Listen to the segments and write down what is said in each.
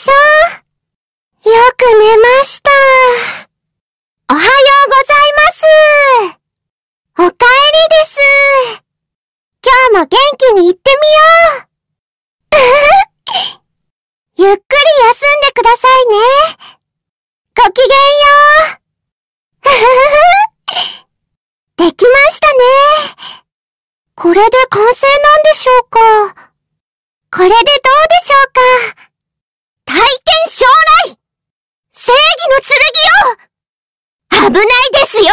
しょう。よく寝ました。おはようございます。おかえりです。今日も元気に行ってみよう。ゆっくり休んでくださいね。ごきげんよう。できましたね。これで完成なんでしょうかこれでどうでしょうか体験将来正義の剣よ危ないですよ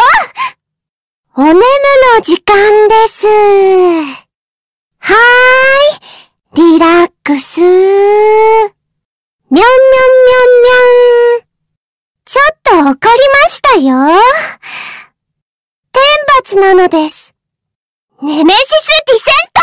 お眠の時間です。はーい、リラックス。みょんみょんみょんみょん。ちょっと怒りましたよ。天罰なのです。ネメシスディセント